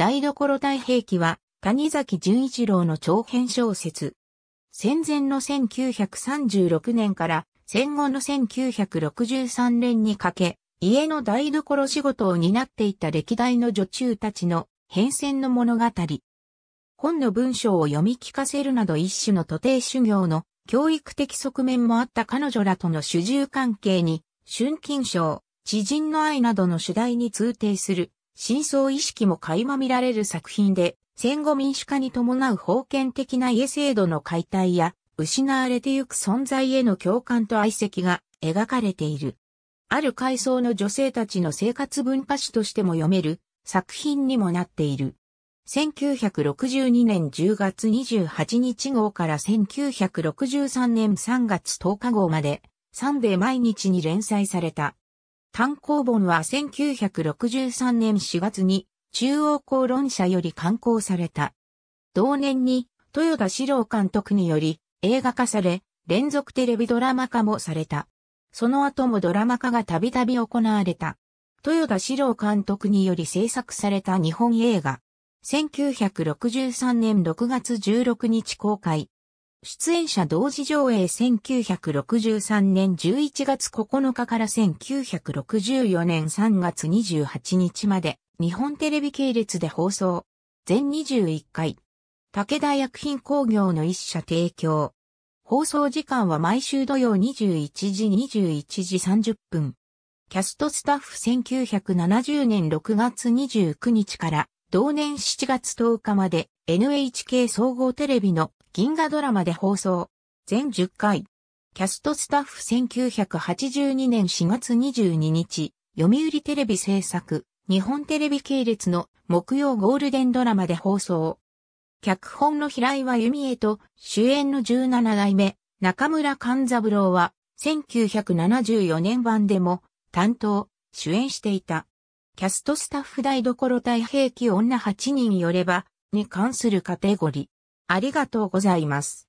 台所大平記は、谷崎潤一郎の長編小説。戦前の1936年から戦後の1963年にかけ、家の台所仕事を担っていた歴代の女中たちの変遷の物語。本の文章を読み聞かせるなど一種の徒弟修行の教育的側面もあった彼女らとの主従関係に、春金賞、知人の愛などの主題に通定する真相意識も垣間見られる作品で、戦後民主化に伴う封建的な家制度の解体や、失われてゆく存在への共感と愛席が描かれている。ある階層の女性たちの生活文化史としても読める作品にもなっている。1962年10月28日号から1963年3月10日号まで、サンデー毎日に連載された単行本は1963年4月に中央公論社より刊行された。同年に豊田史郎監督により映画化され、連続テレビドラマ化もされた。その後もドラマ化がたびたび行われた。豊田史郎監督により制作された日本映画。1963年6月16日公開。出演者同時上映1963年11月9日から1964年3月28日まで日本テレビ系列で放送。全21回。武田薬品工業の一社提供。放送時間は毎週土曜21時21時30分。キャストスタッフ1970年6月29日から同年7月10日まで NHK 総合テレビの銀河ドラマで放送。全10回。キャストスタッフ1982年4月22日、読売テレビ制作、日本テレビ系列の木曜ゴールデンドラマで放送。脚本の平岩由美恵と主演の17代目中村勘三郎は1974年版でも担当、主演していた。キャストスタッフ台所太平記女8人よればに関するカテゴリありがとうございます。